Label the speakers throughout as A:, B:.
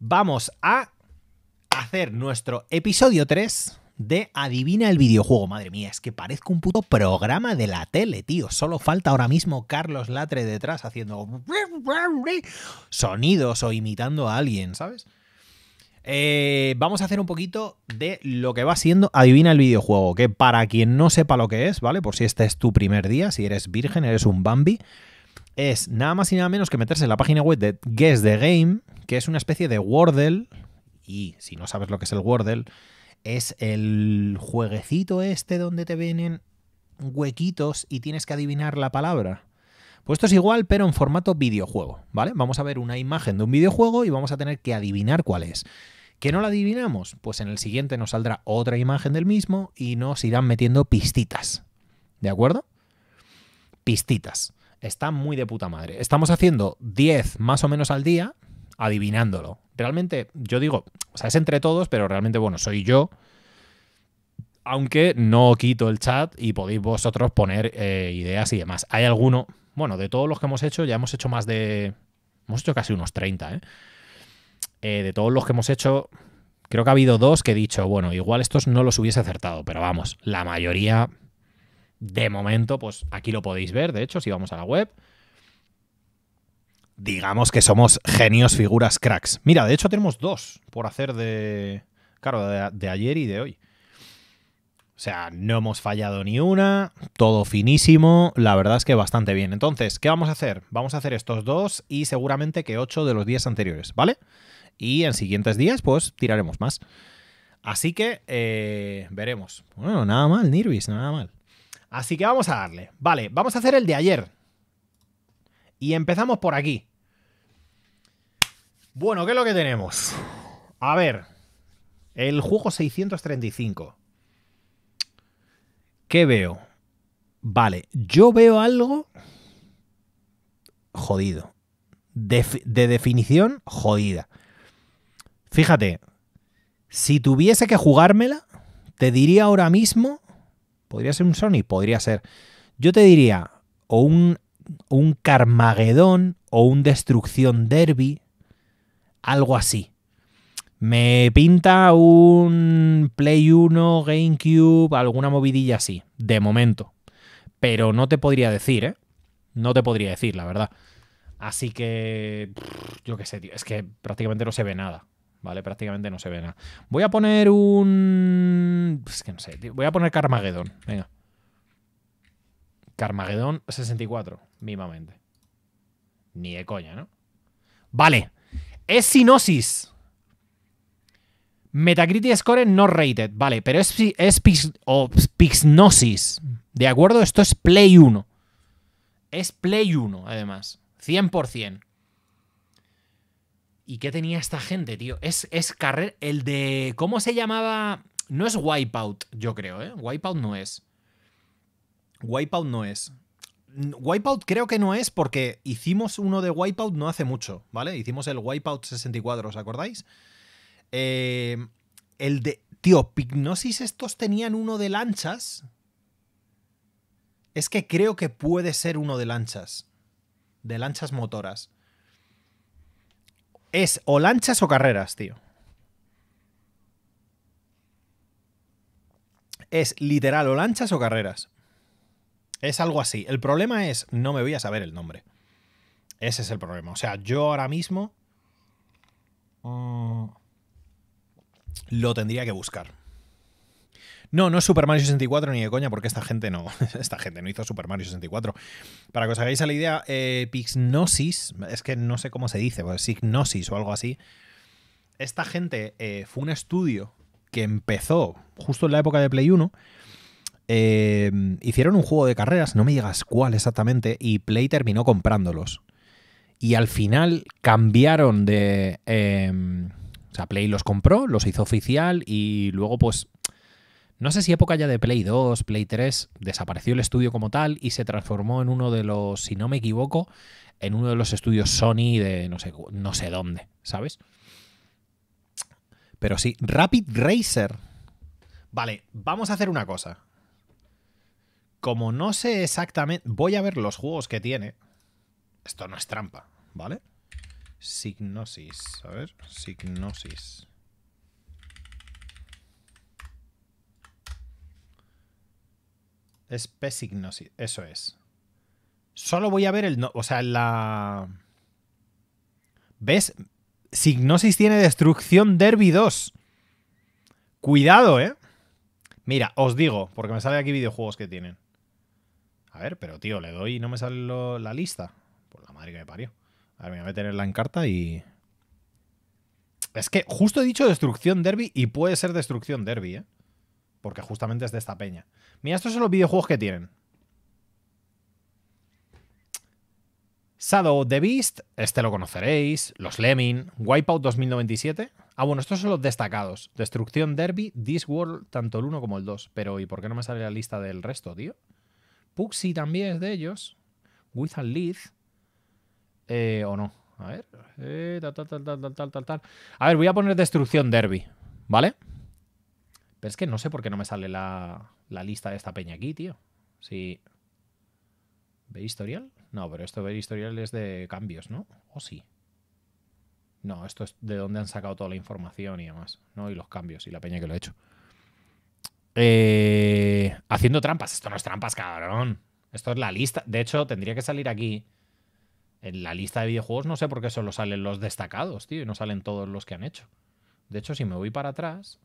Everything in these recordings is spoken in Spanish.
A: vamos a hacer nuestro episodio 3 de Adivina el videojuego. Madre mía, es que parezco un puto programa de la tele, tío. Solo falta ahora mismo Carlos Latre detrás haciendo sonidos o imitando a alguien, ¿sabes? Eh, vamos a hacer un poquito de lo que va siendo Adivina el videojuego, que para quien no sepa lo que es, ¿vale? Por si este es tu primer día, si eres virgen, eres un Bambi es nada más y nada menos que meterse en la página web de Guess the Game, que es una especie de Wordle, y si no sabes lo que es el Wordle, es el jueguecito este donde te vienen huequitos y tienes que adivinar la palabra. Pues esto es igual, pero en formato videojuego, ¿vale? Vamos a ver una imagen de un videojuego y vamos a tener que adivinar cuál es. ¿Que no la adivinamos? Pues en el siguiente nos saldrá otra imagen del mismo y nos irán metiendo pistitas. ¿De acuerdo? Pistitas está muy de puta madre. Estamos haciendo 10 más o menos al día adivinándolo. Realmente, yo digo, o sea, es entre todos, pero realmente, bueno, soy yo. Aunque no quito el chat y podéis vosotros poner eh, ideas y demás. Hay alguno, bueno, de todos los que hemos hecho, ya hemos hecho más de. Hemos hecho casi unos 30, ¿eh? eh de todos los que hemos hecho, creo que ha habido dos que he dicho, bueno, igual estos no los hubiese acertado, pero vamos, la mayoría de momento, pues aquí lo podéis ver, de hecho, si vamos a la web. Digamos que somos genios, figuras, cracks. Mira, de hecho tenemos dos por hacer de... Claro, de, ayer y de hoy. O sea, no hemos fallado ni una, todo finísimo, la verdad es que bastante bien. Entonces, ¿qué vamos a hacer? Vamos a hacer estos dos y seguramente que ocho de los días anteriores, ¿vale? Y en siguientes días, pues tiraremos más. Así que eh, veremos. Bueno, nada mal, Nirvis, nada mal. Así que vamos a darle. Vale, vamos a hacer el de ayer. Y empezamos por aquí. Bueno, ¿qué es lo que tenemos? A ver. El juego 635. ¿Qué veo? Vale, yo veo algo jodido. De, de, definición jodida. Fíjate, si tuviese que jugármela, te diría ahora mismo ¿Podría ser un Sony? Podría ser. Yo te diría, o un, un Carmagedón, o un Destrucción Derby, algo así. Me pinta un Play 1, GameCube, alguna movidilla así, de momento. Pero no te podría decir, ¿eh? No te podría decir, la verdad. Así que. Yo qué sé, tío. Es que prácticamente no se ve nada. ¿vale? Prácticamente no se ve nada. Voy a poner un... que no sé, Voy a poner Carmageddon, venga. Carmageddon 64, mimamente. Ni de coña, ¿no? Vale. Es Sinosis. Metacritic Score no rated. Vale, pero es, es Pixnosis. ¿De acuerdo? Esto es Play 1. Es Play 1, además. 100%. ¿Y qué tenía esta gente, tío? Es, es carrera. El de. ¿Cómo se llamaba? No es Wipeout, yo creo, ¿eh? Wipeout no es. Wipeout no es. Wipeout creo que no es porque hicimos uno de Wipeout no hace mucho, ¿vale? Hicimos el Wipeout 64, ¿os acordáis? Em, el de. Tío, Pignosis estos tenían uno de lanchas. Es que creo que puede ser uno de lanchas. De lanchas motoras es o lanchas o carreras, tío. Es literal o lanchas o carreras. Es algo así. El problema es, no me voy a saber el nombre. Ese es el problema. O sea, yo ahora mismo... Mm, lo tendría que buscar. No, no es Super Mario 64 ni de coña, porque esta gente no, esta gente no hizo Super Mario 64. Para que os hagáis la idea, eh, Pixnosis, es que no sé cómo se dice, pues o algo así. Esta gente eh, fue un estudio que empezó justo en la época de Play 1. Eh, hicieron un juego de carreras, no me digas cuál exactamente, y Play terminó comprándolos. Y al final cambiaron de... Em, o sea, Play los compró, los hizo oficial y luego pues no sé si época ya de Play 2, Play 3, desapareció el estudio como tal y se transformó en uno de los, si no me equivoco, en uno de los estudios Sony de no sé, no sé dónde, ¿sabes? Pero sí, Rapid Racer. Vale, vamos a hacer una cosa. Como no sé exactamente, voy a ver los juegos que tiene. Esto no es trampa, ¿vale? Signosis, a ver, Signosis. Es P-Signosis, eso es. Solo voy a ver el. o sea, la. ¿Ves? Signosis tiene destrucción Derby 2. Cuidado, ¿eh? Mira, os digo, porque me sale aquí videojuegos que tienen. A ver, pero tío, le doy y no me sale la lista. Por la madre que me parió. A ver, me voy a meter en la encarta y. Es que justo he dicho destrucción derby y puede ser destrucción derby, ¿eh? Porque justamente es de esta peña. Mira, estos son los videojuegos que tienen. Shadow of the Beast, este lo conoceréis. Los Lemming, Wipeout 2097. Ah, bueno, estos son los destacados. Destrucción Derby, This World. tanto el 1 como el 2. Pero, ¿y por qué no me sale la lista del resto, tío? Puxi también es de ellos. Wizard lead. Eh, o no. A ver. Eh, tal, tal, tal, tal, tal. A ver, voy a poner Destrucción Derby. ¿Vale? Pero es que no sé por qué no me sale la, lista de esta peña aquí, tío. sí ve historial? No, pero esto ver historial es de cambios, ¿no? ¿O sí? No, esto es de dónde han sacado toda la información y demás, ¿no? Y los cambios y la peña que lo he hecho. Eh, haciendo trampas. Esto no es trampas, cabrón. Esto es la lista. De hecho, tendría que salir aquí. En la lista de videojuegos no sé por qué solo salen los destacados, tío, y no salen todos los que han hecho. De hecho, si me voy para atrás,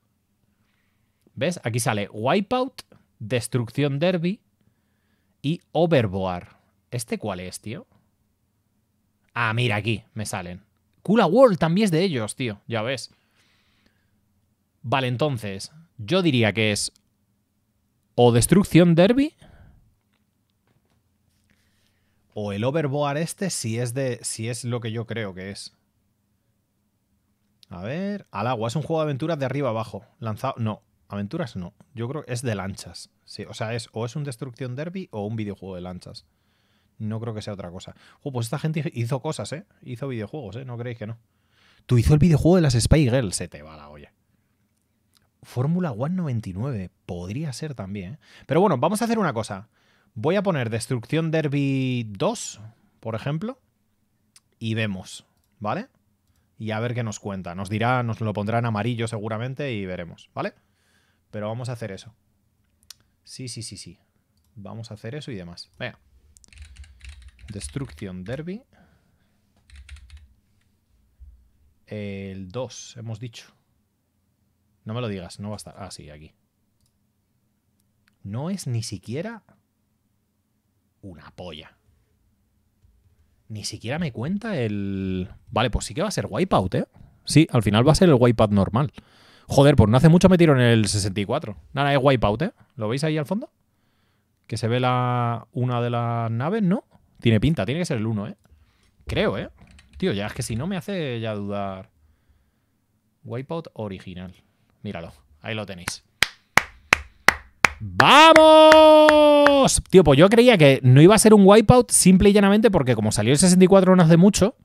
A: ¿Ves? Aquí sale Wipeout, Destrucción Derby y Overboard. ¿Este cuál es, tío? Ah, mira, aquí me salen. Kula World también es de ellos, tío. Ya ves. Vale, entonces, yo diría que es o Destrucción Derby o el Overboard este si es de si es lo que yo creo que es. A ver, al agua, es un juego de aventuras de arriba abajo, lanzado, no, Aventuras no. Yo creo que es de lanchas. Sí, o sea, es o es un Destrucción Derby o un videojuego de lanchas. No creo que sea otra cosa. pues esta gente hizo cosas, ¿eh? Hizo videojuegos, ¿eh? No creéis que no. Tú hizo el videojuego de las Spy Girls, se te va la olla. Fórmula 199, podría ser también. ¿eh? Pero bueno, vamos a hacer una cosa. Voy a poner Destrucción Derby 2, por ejemplo, y vemos, ¿vale? Y a ver qué nos cuenta. Nos dirá, nos lo en amarillo seguramente y veremos, ¿vale? Pero vamos a hacer eso. Sí, sí, sí, sí. Vamos a hacer eso y demás. Venga. Destruction Derby. El 2, hemos dicho. No me lo digas, no va a estar. Ah, sí, aquí. No es ni siquiera una polla. Ni siquiera me cuenta el... Vale, pues sí que va a ser Wipeout, ¿eh? Sí, al final va a ser el Wipeout normal. Joder, pues no hace mucho me tiro en el 64. Nada, es Wipeout, ¿eh? ¿Lo veis ahí al fondo? Que se ve la una de las naves, ¿no? Tiene pinta, tiene que ser el 1, ¿eh? Creo, ¿eh? Tío, ya es que si no me hace ya dudar. Wipeout original. Míralo, ahí lo tenéis. ¡Vamos! Tío, pues yo creía que no iba a ser un wipeout simple y llanamente porque como salió el 64 no hace mucho,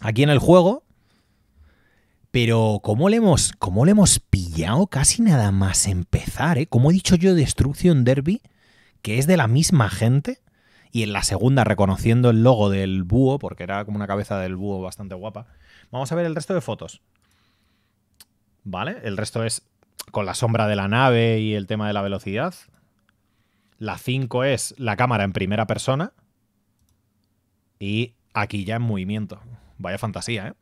A: aquí en el juego, pero ¿cómo le, hemos, le hemos pillado casi nada más empezar? Eh? Como he dicho yo, Destruction Derby, que es de la misma gente, y en la segunda reconociendo el logo del búho, porque era como una cabeza del búho bastante guapa. Vamos a ver el resto de fotos. ¿Vale? El resto es con la sombra de la nave y el tema de la velocidad. La 5 es la cámara en primera persona. Y aquí ya en movimiento. Vaya fantasía, ¿eh?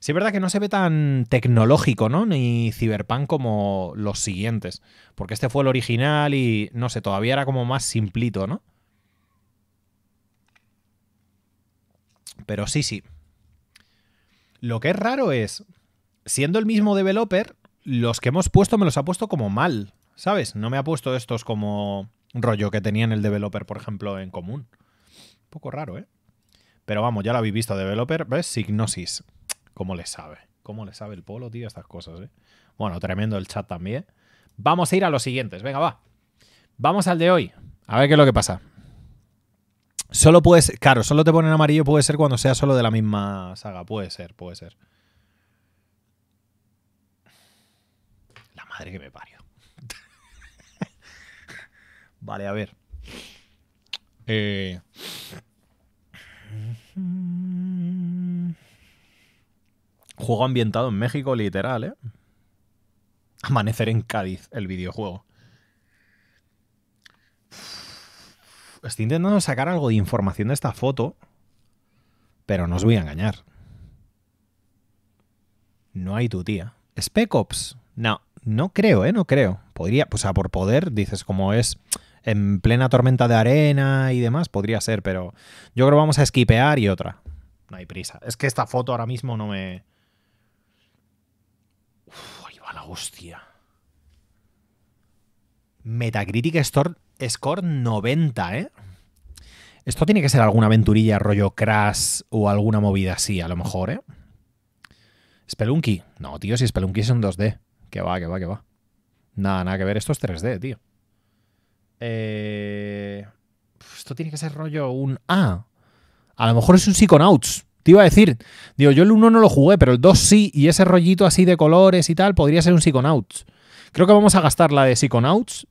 A: Sí, es verdad que no se ve tan tecnológico, ¿no? Ni Cyberpunk como los siguientes. Porque este fue el original y, no sé, todavía era como más simplito, ¿no? Pero sí, sí. Lo que es raro es, siendo el mismo developer, los que hemos puesto me los ha puesto como mal, ¿sabes? No me ha puesto estos como rollo que tenían el developer, por ejemplo, en común. Un poco raro, ¿eh? Pero vamos, ya lo habéis visto, developer, ¿ves? Signosis. ¿Cómo le sabe? ¿Cómo le sabe el polo, tío, estas cosas, eh? Bueno, tremendo el chat también. Vamos a ir a los siguientes. Venga, va. Vamos al de hoy. A ver qué es lo que pasa. Solo puede ser, claro, solo te ponen amarillo puede ser cuando sea solo de la misma saga. Puede ser, puede ser. La madre que me parió. vale, a ver. Eh, Juego ambientado en México, literal, ¿eh? Amanecer en Cádiz, el videojuego. Estoy intentando sacar algo de información de esta foto, pero no os voy a engañar. No hay tu tía. Spec Ops. No, no creo, ¿eh? No creo. Podría, o sea, por poder, dices, como es en plena tormenta de arena y demás, podría ser, pero yo creo que vamos a esquipear y otra. No hay prisa. Es que esta foto ahora mismo no me, a la hostia. Metacritic Store, Score 90, ¿eh? Esto tiene que ser alguna aventurilla rollo Crash o alguna movida así, a lo mejor, ¿eh? Spelunky. No, tío, si Spelunky es un 2D. Que va, que va, que va. Nada, nada que ver. Esto es 3D, tío. Eh, esto tiene que ser rollo un... A. a lo mejor es un Psychonauts. Te iba a decir, digo, yo el 1 no lo jugué, pero el 2 sí, y ese rollito así de colores y tal podría ser un Psychonauts. Creo que vamos a gastar la de Psychonauts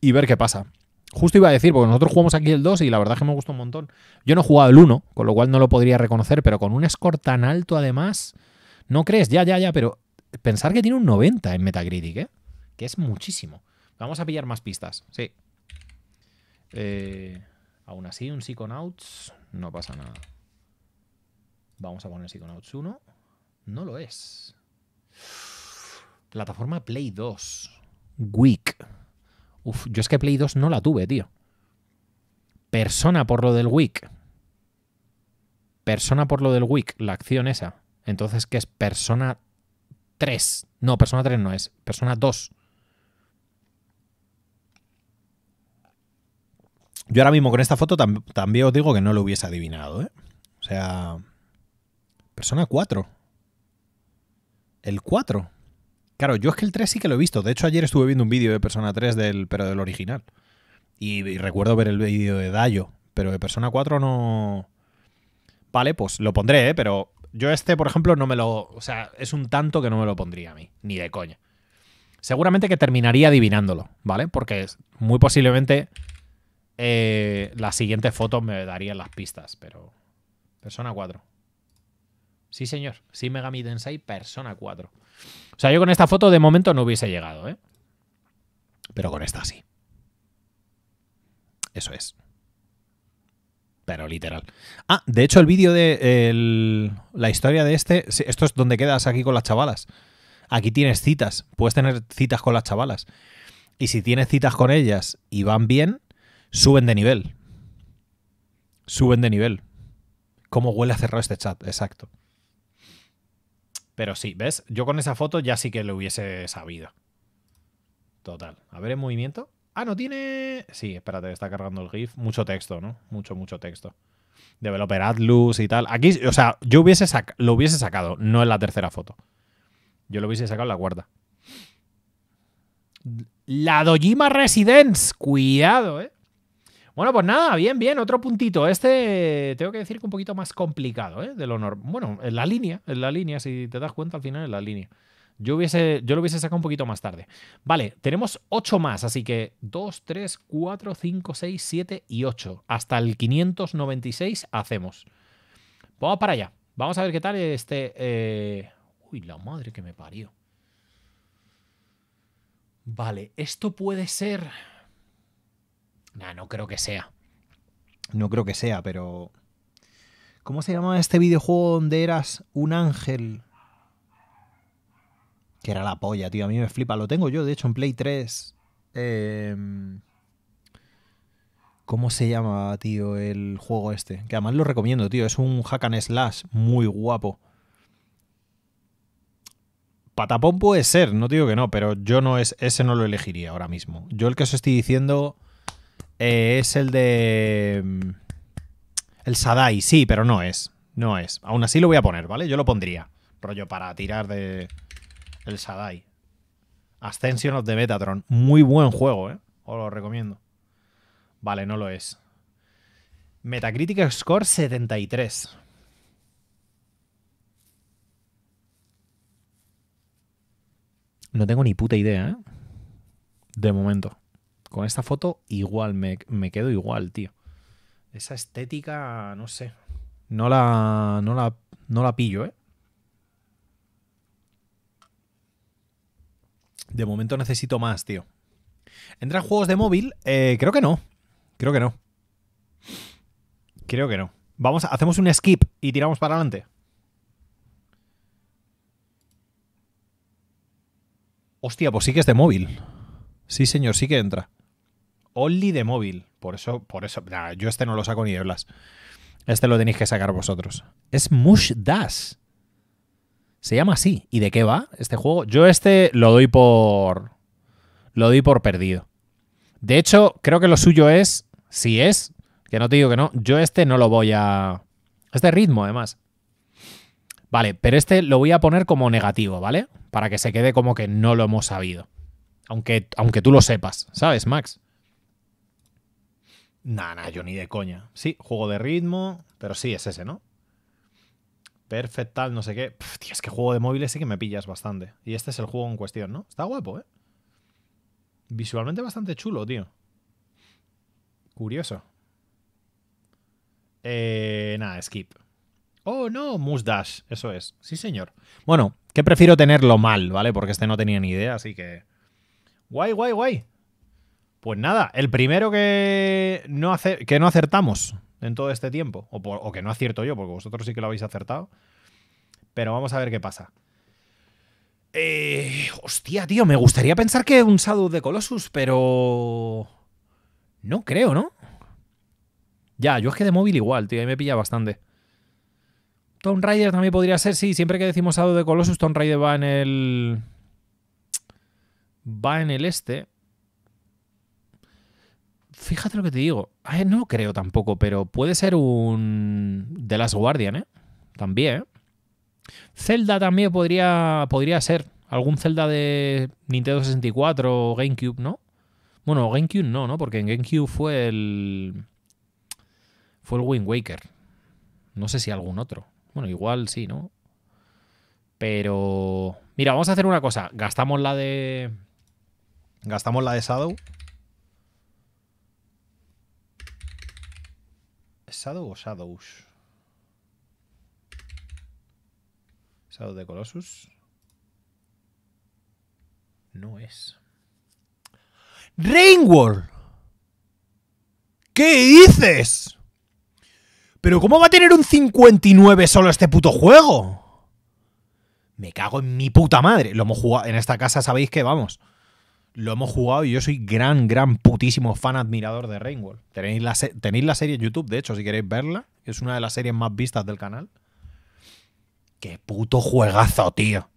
A: y ver qué pasa. Justo iba a decir, porque nosotros jugamos aquí el 2 y la verdad es que me gustó un montón. Yo no he jugado el 1, con lo cual no lo podría reconocer, pero con un score tan alto además, ¿no crees? Ya, ya, ya, pero pensar que tiene un 90 en Metacritic, ¿eh? Que es muchísimo. Vamos a pillar más pistas, sí. Eh, aún así, un Psychonauts no pasa nada. Vamos a poner Psychonauts 1. No lo es. Plataforma Play 2. Week. Uf, yo es que Play 2 no la tuve, tío. Persona por lo del Week. Persona por lo del Week, la acción esa. Entonces, ¿qué es Persona 3? No, Persona 3 no es. Persona 2. Yo ahora mismo con esta foto también os digo que no lo hubiese adivinado, ¿eh? O sea, Persona 4. El 4. Claro, yo es que el 3 sí que lo he visto. De hecho, ayer estuve viendo un vídeo de Persona 3, del, pero del original. Y, recuerdo ver el vídeo de Dayo. Pero de Persona 4 no. Vale, pues lo pondré, ¿eh? pero yo este, por ejemplo, no me lo. O sea, es un tanto que no me lo pondría a mí, ni de coña. Seguramente que terminaría adivinándolo, ¿vale? Porque muy posiblemente eh, las siguientes fotos me darían las pistas, pero. Persona 4. Sí, señor. Sí, Megami Densei, Persona 4. O sea, yo con esta foto de momento no hubiese llegado, ¿eh? Pero con esta sí. Eso es. Pero literal. Ah, de hecho, el vídeo de la historia de este. Esto es donde quedas aquí con las chavalas. Aquí tienes citas. Puedes tener citas con las chavalas. Y si tienes citas con ellas y van bien, suben de nivel. Suben de nivel. ¿Cómo huele a cerrar este chat? Exacto. Pero sí, ¿ves? Yo con esa foto ya sí que lo hubiese sabido. Total. A ver en movimiento. Ah, no tiene... Sí, espérate, está cargando el GIF. Mucho texto, ¿no? Mucho, mucho texto. Developer Atlus y tal. Aquí, o sea, yo hubiese lo hubiese sacado, no en la tercera foto. Yo lo hubiese sacado en la cuarta. La Dojima Residence. Cuidado, ¿eh? Bueno, pues nada, bien, bien, otro puntito. Este tengo que decir que un poquito más complicado, ¿eh? De lo Bueno, en la línea, en la línea, si te das cuenta al final, en la línea. Yo, hubiese, yo lo hubiese sacado un poquito más tarde. Vale, tenemos 8 más, así que 2, 3, 4, 5, 6, 7 y 8. Hasta el 596 hacemos. Vamos para allá. Vamos a ver qué tal este... Eh, uy, la madre que me parió. Vale, esto puede ser... Nah, no creo que sea. No creo que sea, pero. ¿Cómo se llamaba este videojuego donde eras un ángel? Que era la polla, tío. A mí me flipa. Lo tengo yo, de hecho, en Play 3. Em, ¿Cómo se llama, tío, el juego este? Que además lo recomiendo, tío. Es un hack and slash muy guapo. Patapón puede ser, no digo que no, pero yo no es, ese no lo elegiría ahora mismo. Yo el que os estoy diciendo eh, es el de. Mm, el Sadai, sí, pero no es. No es. Aún así lo voy a poner, ¿vale? Yo lo pondría. Rollo para tirar de. El Sadai. Ascension of the Metatron. Muy buen juego, ¿eh? Os lo recomiendo. Vale, no lo es. Metacritic Score 73. No tengo ni puta idea, ¿eh? De momento. Con esta foto igual, me, quedo igual, tío. Esa estética, no sé. No la, no la, no la pillo, ¿eh? De momento necesito más, tío. ¿Entran juegos de móvil? Eh, creo que no. Creo que no. Creo que no. Vamos, hacemos un skip y tiramos para adelante. Hostia, pues sí que es de móvil. Sí, señor, sí que entra only de móvil. Por eso, por eso, yo este no lo saco ni de Blas. Este lo tenéis que sacar vosotros. Es Mush Dash. Se llama así. ¿Y de qué va este juego? Yo este lo doy por. Lo doy por perdido. De hecho, creo que lo suyo es. Si es, que no te digo que no, yo este no lo voy a. este ritmo, además. Vale, pero este lo voy a poner como negativo, ¿vale? Para que se quede como que no lo hemos sabido. Aunque, aunque tú lo sepas, ¿sabes, Max? Nada, nada, yo ni de coña. Sí, juego de ritmo, pero sí, es ese, ¿no? Perfectal, no sé qué. tío, es que juego de móviles sí que me pillas bastante. Y este es el juego en cuestión, ¿no? Está guapo, ¿eh? Visualmente bastante chulo, tío. Curioso. Eh, nada, skip. Oh, no, dash, eso es. Sí, señor. Bueno, que prefiero tenerlo mal, ¿vale? Porque este no tenía ni idea, así que... Guay, guay, guay. Pues nada, el primero que no, hace, que no acertamos en todo este tiempo, o, que no acierto yo, porque vosotros sí que lo habéis acertado, pero vamos a ver qué pasa. Eh, hostia, tío, me gustaría pensar que es un Sado de Colossus, pero... No creo, ¿no? Ya, yo es que de móvil igual, tío, ahí me pilla bastante. Tomb Raider también podría ser, sí, siempre que decimos Sado de Colossus, Tomb Raider va en el... Va en el este fíjate lo que te digo. no creo tampoco, pero puede ser un de las Guardian, ¿eh? También. ¿eh? Zelda también podría, podría ser. Algún Zelda de Nintendo 64 o GameCube, ¿no? Bueno, GameCube no, ¿no? Porque en GameCube fue el. Fue el Wind Waker. No sé si algún otro. Bueno, igual sí, ¿no? Pero. Mira, vamos a hacer una cosa. Gastamos la de. Gastamos la de Shadow ¿Sado o Shadows. Shadow de Colossus. No es. Rainworld. ¿Qué dices? ¿Pero cómo va a tener un 59 solo este puto juego? Me cago en mi puta madre. Lo hemos jugado en esta casa, sabéis que vamos lo hemos jugado y yo soy gran, gran putísimo fan admirador de Rainwall. Tenéis la, tenéis la serie en YouTube, de hecho, si queréis verla, es una de las series más vistas del canal. ¡Qué puto juegazo, tío!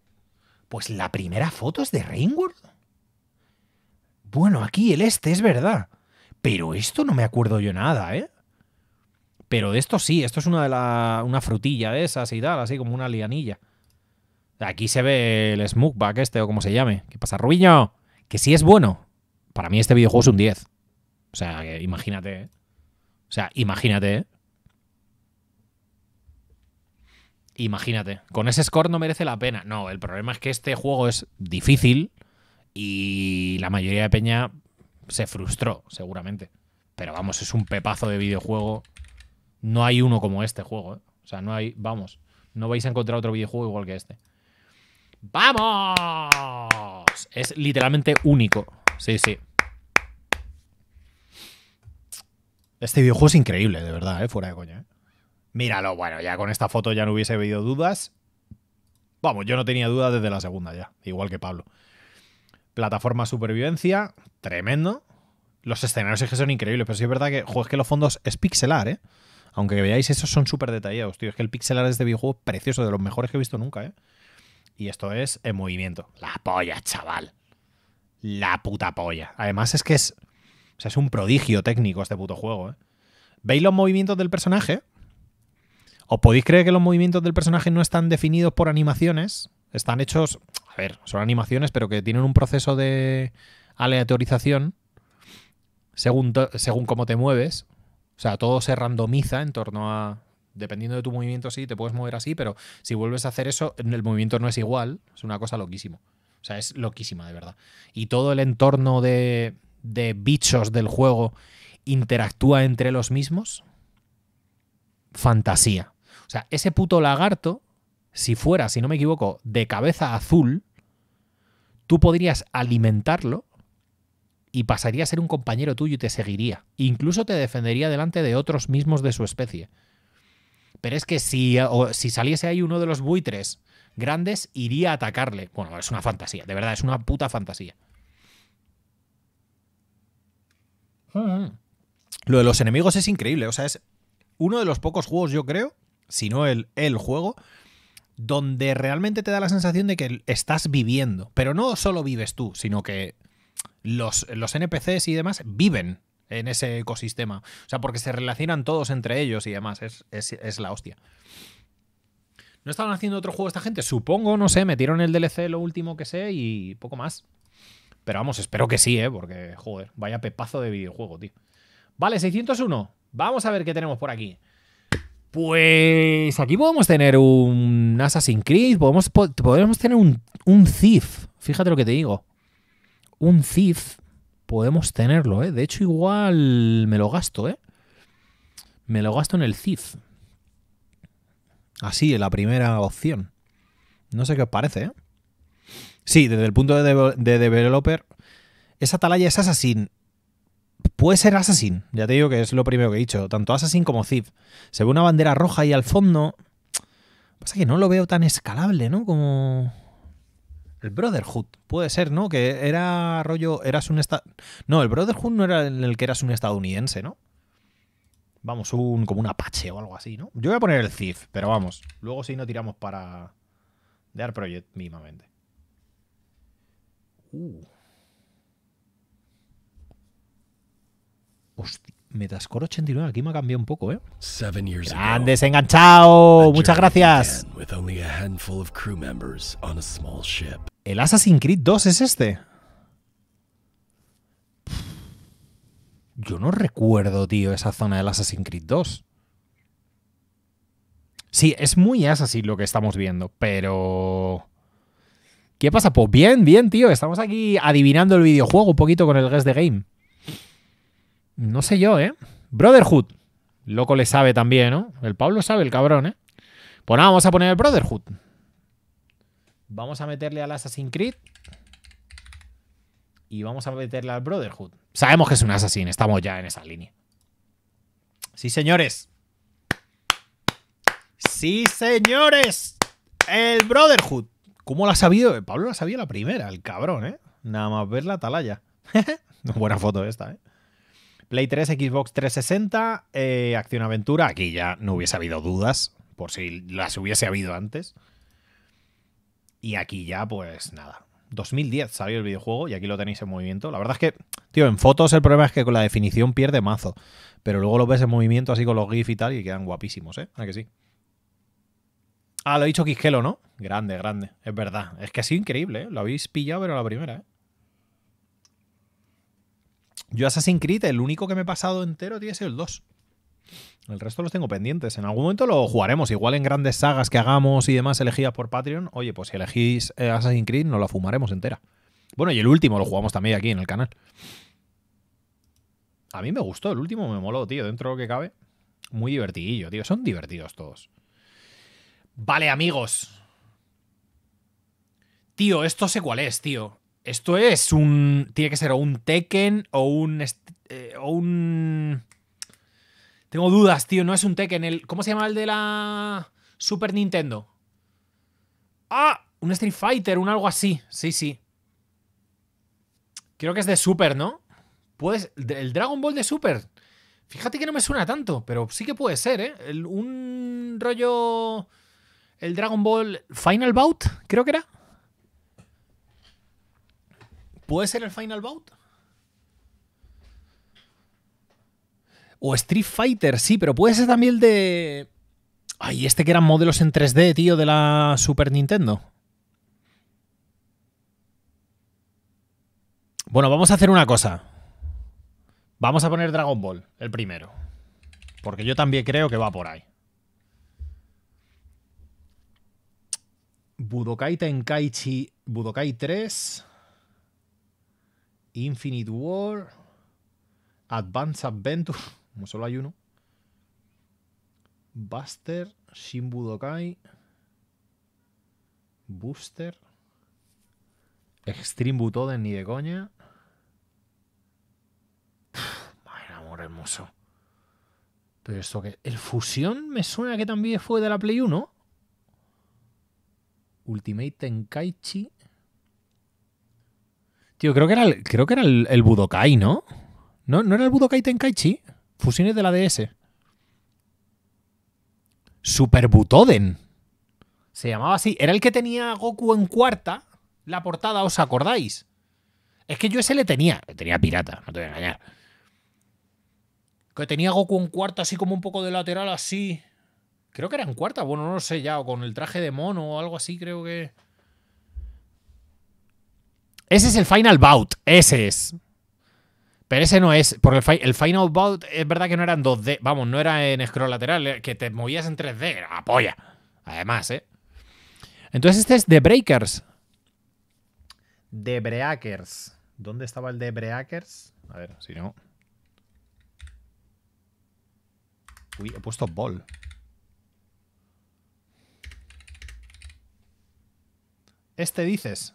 A: Pues la primera foto es de Rainwall. Bueno, aquí el este es verdad. Pero esto no me acuerdo yo nada, ¿eh? Pero de esto sí, esto es una de una frutilla de esas y tal, así como una lianilla. Aquí se ve el smokeback este o como se llame. ¿Qué pasa, Rubiño? Que si es bueno, para mí este videojuego es un 10. ¿eh? O sea, imagínate. O sea, imagínate. Imagínate. Con ese score no merece la pena. No, el problema es que este juego es difícil y la mayoría de Peña se frustró, seguramente. Pero vamos, es un pepazo de videojuego. No hay uno como este juego. ¿eh? O sea, no hay. Vamos, no vais a encontrar otro videojuego igual que este. ¡Vamos! Es literalmente único. Sí, sí. Este videojuego es increíble, de verdad, ¿eh? fuera de coña. ¿eh? Míralo, bueno, ya con esta foto ya no hubiese habido dudas. Vamos, yo no tenía dudas desde la segunda ya, igual que Pablo. Plataforma supervivencia, tremendo. Los escenarios es que son increíbles, pero sí es verdad que, joder, es que los fondos es pixelar, ¿eh? Aunque veáis, esos son súper detallados, tío. Es que el pixelar de este videojuego es precioso, de los mejores que he visto nunca, ¿eh? y esto es el movimiento. La polla, chaval. La puta polla. Además es que es, es un prodigio técnico este puto juego. ¿eh? ¿Veis los movimientos del personaje? ¿Os podéis creer que los movimientos del personaje no están definidos por animaciones? Están hechos, a ver, son animaciones, pero que tienen un proceso de aleatorización según, según cómo te mueves. O sea, todo se randomiza en torno a dependiendo de tu movimiento, sí, te puedes mover así, pero si vuelves a hacer eso, el movimiento no es igual. Es una cosa loquísima. O sea, es loquísima, de verdad. Y todo el entorno de, bichos del juego interactúa entre los mismos. Fantasía. O sea, ese puto lagarto, si fuera, si no me equivoco, de cabeza azul, tú podrías alimentarlo y pasaría a ser un compañero tuyo y te seguiría. Incluso te defendería delante de otros mismos de su especie. Pero es que si, si saliese ahí uno de los buitres grandes, iría a atacarle. Bueno, es una fantasía, de verdad, es una puta fantasía. Hmm. Lo de los enemigos es increíble, o sea, es uno de los pocos juegos, yo creo, si no el, el juego, donde realmente te da la sensación de que estás viviendo. Pero no solo vives tú, sino que los, los NPCs y demás viven en ese ecosistema. O sea, porque se relacionan todos entre ellos y demás. Es, la hostia. ¿No estaban haciendo otro juego esta gente? Supongo, no sé, metieron el DLC lo último que sé y poco más. Pero vamos, espero que sí, ¿eh? Porque, joder, vaya pepazo de videojuego, tío. Vale, 601. Vamos a ver qué tenemos por aquí. Pues aquí podemos tener un Assassin's Creed, podemos, podemos tener un, un Thief. Fíjate lo que te digo. Un Thief Podemos tenerlo, ¿eh? De hecho, igual me lo gasto, ¿eh? Me lo gasto en el CIF. Así, en la primera opción. No sé qué os parece, ¿eh? Sí, desde el punto de, de, developer, esa atalaya es Assassin. Puede ser Assassin, ya te digo que es lo primero que he dicho. Tanto Assassin como Thief. Se ve una bandera roja ahí al fondo. Pasa que no lo veo tan escalable, ¿no? Como. El Brotherhood, puede ser, ¿no? Que era rollo. Eras un. No, el Brotherhood no era en el que eras un estadounidense, ¿no? Vamos, un como un Apache o algo así, ¿no? Yo voy a poner el CIF, pero vamos. Luego si no tiramos para. De Art Project mínimamente. Uh. Hostia. Metascore 89, aquí me ha cambiado un poco, ¿eh? Han desenganchado. Muchas gracias. ¿El Assassin's Creed 2 es este? Yo no recuerdo, tío, esa zona del Assassin's Creed 2. Sí, es muy Assassin lo que estamos viendo, pero... ¿Qué pasa? Pues bien, bien, tío. Estamos aquí adivinando el videojuego un poquito con el Guest de Game. No sé yo, ¿eh? Brotherhood. Loco le sabe también, ¿no? El Pablo sabe, el cabrón, ¿eh? Pues nada, vamos a poner el Brotherhood. Vamos a meterle al Assassin's Creed. Y vamos a meterle al Brotherhood. Sabemos que es un Assassin, estamos ya en esa línea. Sí, señores. Sí, señores. El Brotherhood. ¿Cómo lo ha sabido? Eh, Pablo ha sabía la primera, el cabrón, ¿eh? Nada más ver la atalaya. Buena foto esta, ¿eh? Play 3, Xbox 360, eh, Acción Aventura. Aquí ya no hubiese habido dudas, por si las hubiese habido antes. Y aquí ya, pues nada. 2010 salió el videojuego y aquí lo tenéis en movimiento. La verdad es que, tío, en fotos el problema es que con la definición pierde mazo. Pero luego lo ves en movimiento así con los GIF y tal y quedan guapísimos, ¿eh? ¿A que sí? Ah, lo he dicho Quisquelo, ¿no? Grande, grande. Es verdad. Es que ha sido increíble, ¿eh? Lo habéis pillado, pero la primera, ¿eh? Yo Assassin's Creed, el único que me he pasado entero, tiene el 2. El resto los tengo pendientes. En algún momento lo jugaremos. Igual en grandes sagas que hagamos y demás elegidas por Patreon. Oye, pues si elegís eh, Assassin's Creed, no la fumaremos entera. Bueno, y el último lo jugamos también aquí en el canal. A mí me gustó, el último me moló, tío, dentro de lo que cabe. Muy divertidillo, tío. Son divertidos todos. Vale, amigos. Tío, esto sé cuál es, tío. Esto es un. Tiene que ser o un Tekken o un. Eh, o un. Tengo dudas, tío. No es un Tekken. El, ¿Cómo se llama el de la Super Nintendo? ¡Ah! Un Street Fighter, un algo así. Sí, sí. Creo que es de Super, ¿no? Pues El Dragon Ball de Super. Fíjate que no me suena tanto, pero sí que puede ser, ¿eh? un rollo. El Dragon Ball Final Bout, creo que era. ¿Puede ser el Final Bout? O Street Fighter, sí, pero puede ser también el de. Ay, este que eran modelos en 3D, tío, de la Super Nintendo. Bueno, vamos a hacer una cosa. Vamos a poner Dragon Ball, el primero. Porque yo también creo que va por ahí. Budokai Tenkaichi Budokai 3 Infinite War Advanced Adventure como solo hay uno. Buster, Shin Budokai, Booster, Extreme Butoden, ni de coña. Madre amor hermoso. Pero esto que. El fusión me suena que también fue de la Play 1. Ultimate Tenkaichi. Tío, creo que era el, creo que era el, Budokai, ¿no? ¿no? ¿No era el Budokai Tenkaichi? Fusiones de la DS. Super Butoden. Se llamaba así. Era el que tenía a Goku en cuarta. La portada, ¿os acordáis? Es que yo ese le tenía. Le tenía pirata, no te voy a engañar. Que tenía Goku en cuarta, así como un poco de lateral, así. Creo que era en cuarta, bueno, no lo sé ya. O con el traje de mono o algo así, creo que. Ese es el Final Bout. Ese es. Pero ese no es, porque el, Final Bout es verdad que no era en 2D, vamos, no era en scroll lateral, eh, que te movías en 3D, era Además, ¿eh? Entonces este es The Breakers. The Breakers. ¿Dónde estaba el The Breakers? A ver, si no. Uy, he puesto Ball. Este dices.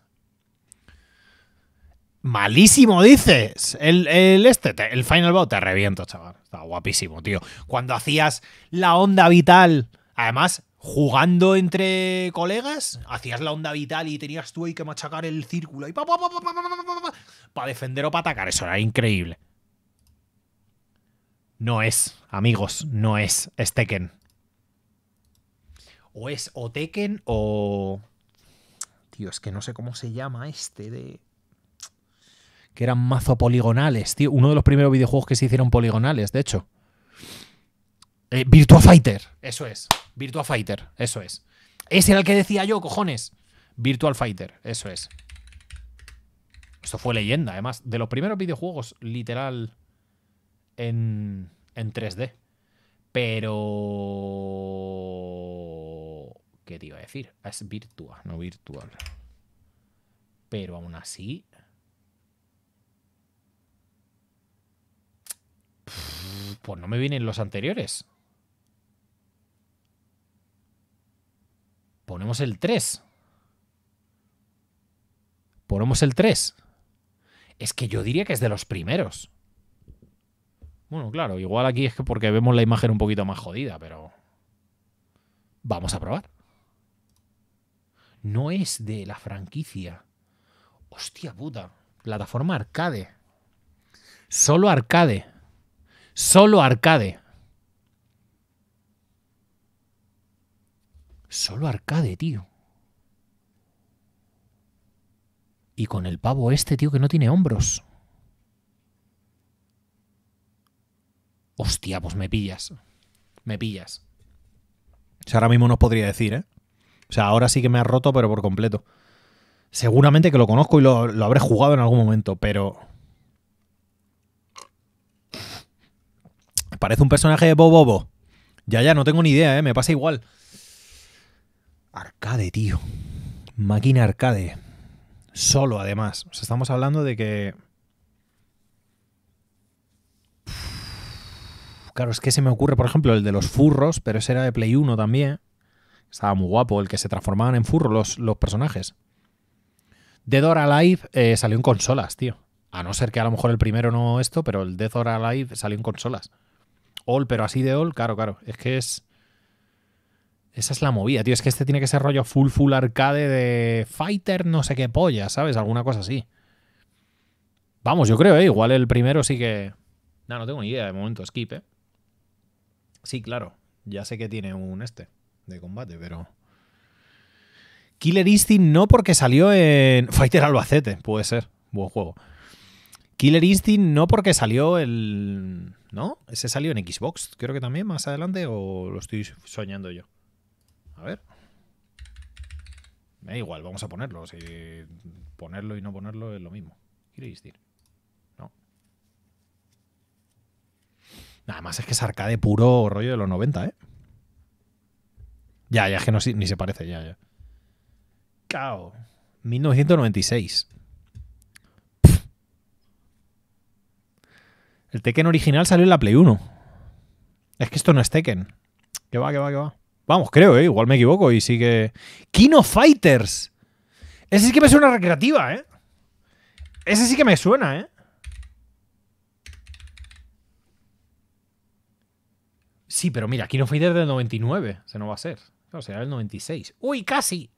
A: Malísimo, dices. El, este, el Final Bow te reviento, chaval. Estaba guapísimo, tío. Cuando hacías la onda vital, además, jugando entre colegas, hacías la onda vital y tenías tú ahí que machacar el círculo y pa, defender o para atacar. Eso era increíble. No es, amigos, no es, es O es o Tekken o... Tío, es que no sé cómo se llama este de que eran mazo poligonales, tío. Uno de los primeros videojuegos que se hicieron poligonales, de hecho. Eh, Virtua Fighter, eso es. Virtua Fighter, eso es. Ese era el que decía yo, cojones. Virtual Fighter, eso es. Esto fue leyenda, además. De los primeros videojuegos, literal, en, en 3D. Pero... ¿Qué te iba a decir? Es virtual, no virtual. Pero aún así, pues no me vienen los anteriores. Ponemos el 3. Ponemos el 3. Es que yo diría que es de los primeros. Bueno, claro, igual aquí es que porque vemos la imagen un poquito más jodida, pero... Vamos a probar. No es de la franquicia. Hostia puta. Plataforma arcade. Solo arcade. Solo arcade. Solo arcade, tío. Y con el pavo este, tío, que no tiene hombros. Hostia, pues me pillas. Me pillas. O sea, ahora mismo no os podría decir, ¿eh? O sea, ahora sí que me ha roto, pero por completo. Seguramente que lo conozco y lo, lo habré jugado en algún momento, pero. Parece un personaje de Bobobo Ya, ya, no tengo ni idea, ¿eh? Me pasa igual. Arcade, tío. Máquina arcade. Solo, además. estamos hablando de que... Claro, es que se me ocurre, por ejemplo, el de los furros, pero ese era de Play 1 también. Estaba muy guapo, el que se transformaban en furros los, personajes. Dead or Alive eh, salió en consolas, tío. A no ser que a lo mejor el primero no esto, pero el Dead or Alive salió en consolas all, pero así de all, claro, claro. Es que es. Esa es la movida, tío. Es que este tiene que ser rollo full, full arcade de fighter, no sé qué polla, ¿sabes? Alguna cosa así. Vamos, yo creo, ¿eh? Igual el primero sí que. No, no tengo ni idea de momento, skip, ¿eh? Sí, claro. Ya sé que tiene un este de combate, pero. Killer Instinct no porque salió en Fighter Albacete, puede ser. Buen juego. Killer Instinct no porque salió el... ¿No? Ese salió en Xbox, creo que también más adelante, o lo estoy soñando yo. A ver. Da igual, vamos a ponerlo. ponerlo y no ponerlo es lo mismo. Killer Instinct. No. Nada más es que es arcade puro rollo de los 90, ¿eh? Ya, ya, es que no, ni se parece, ya, ya. Cao. 1996. El Tekken original salió en la Play 1. Es que esto no es Tekken. Que va, que va, que va. Vamos, creo, ¿eh? igual me equivoco y sí que... Kino Fighters. Ese sí que me suena recreativa, ¿eh? Ese sí que me suena, ¿eh? Sí, pero mira, Kino Fighters del 99. Se no va a ser. Claro, será el 96. ¡Uy, casi!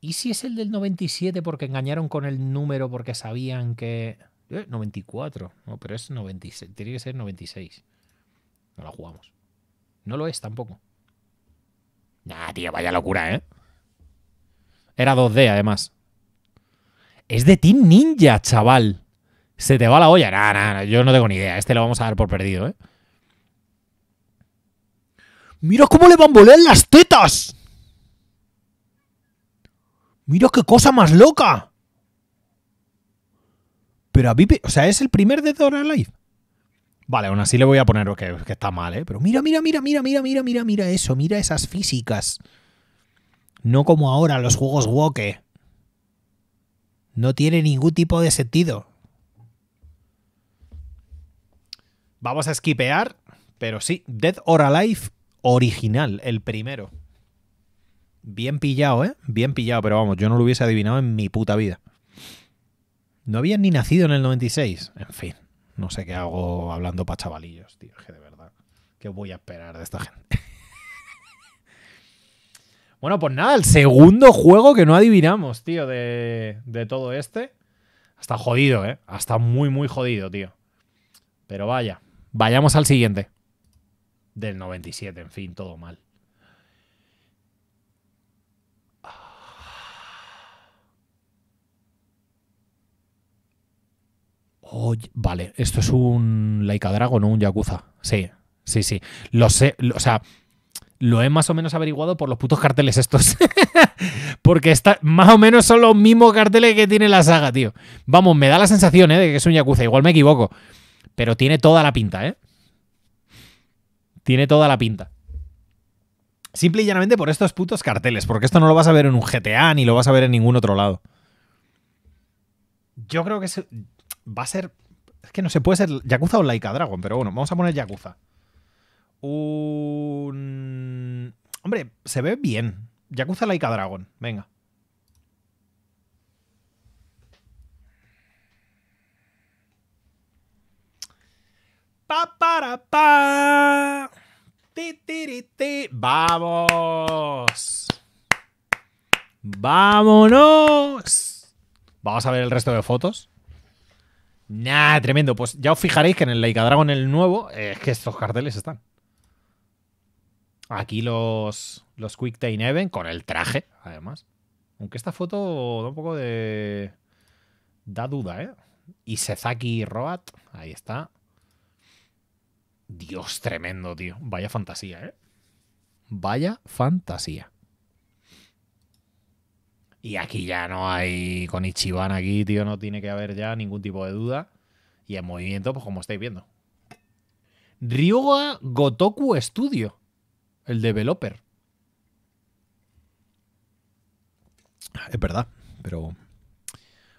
A: ¿Y si es el del 97 porque engañaron con el número porque sabían que. 94. Eh, no, pero es 96. Tiene que ser 96. No la jugamos. No lo es tampoco. Nah, tío, vaya locura, ¿eh? Era 2D, además. Es de Team Ninja, chaval. Se te va la olla. Nah, nah, yo no tengo ni idea. Este lo vamos a dar por perdido, ¿eh? ¡Mira cómo le van bambolean las tetas! ¡Mira qué cosa más loca! Pero a Pipe, o sea, es el primer Dead or Alive Vale, aún así le voy a poner que, que está mal, ¿eh? Pero mira, mira, mira, mira, mira, mira, mira, mira eso, mira esas físicas. No como ahora los juegos woke. No tiene ningún tipo de sentido. Vamos a esquipear, pero sí, Dead or Alive original, el primero. Bien pillado, ¿eh? Bien pillado, pero vamos, yo no lo hubiese adivinado en mi puta vida. No había ni nacido en el 96. En fin, no sé qué hago hablando para chavalillos, tío. Que de verdad, ¿qué voy a esperar de esta gente? bueno, pues nada, el segundo juego que no adivinamos, tío, de, de todo este. Hasta jodido, ¿eh? Hasta muy, muy jodido, tío. Pero vaya, vayamos al siguiente. Del 97, en fin, todo mal. Oye, vale, esto es un Laika Drago, no un Yakuza. Sí, sí, sí. Lo sé, o sea, lo he más o menos averiguado por los putos carteles estos. Porque está, más o menos son los mismos carteles que tiene la saga, tío. Vamos, me da la sensación, ¿eh? De que es un Yakuza. Igual me equivoco. Pero tiene toda la pinta, ¿eh? Tiene toda la pinta. Simple y llanamente por estos putos carteles, porque esto no lo vas a ver en un GTA ni lo vas a ver en ningún otro lado. Yo creo que es, va a ser. Es que no se puede ser Yakuza o Laika Dragon, pero bueno, vamos a poner Yakuza. Un. Hombre, se ve bien. Yakuza Laika Dragon, venga. Pa, para, ¡Vamos! ¡Vámonos! Vamos a ver el resto de fotos. Nah, tremendo. Pues ya os fijaréis que en el Leicadragon, Dragon el nuevo eh, es que estos carteles están. Aquí los, los Quick Day con el traje, además. Aunque esta foto da un poco de... Da duda, ¿eh? Y Sezaki Roat, ahí está. Dios, tremendo, tío. Vaya fantasía, ¿eh? Vaya fantasía. Y aquí ya no hay, con Ichiban aquí, tío, no tiene que haber ya ningún tipo de duda. Y en movimiento, pues como estáis viendo. Ryoga Gotoku Studio, el developer. Es verdad, pero...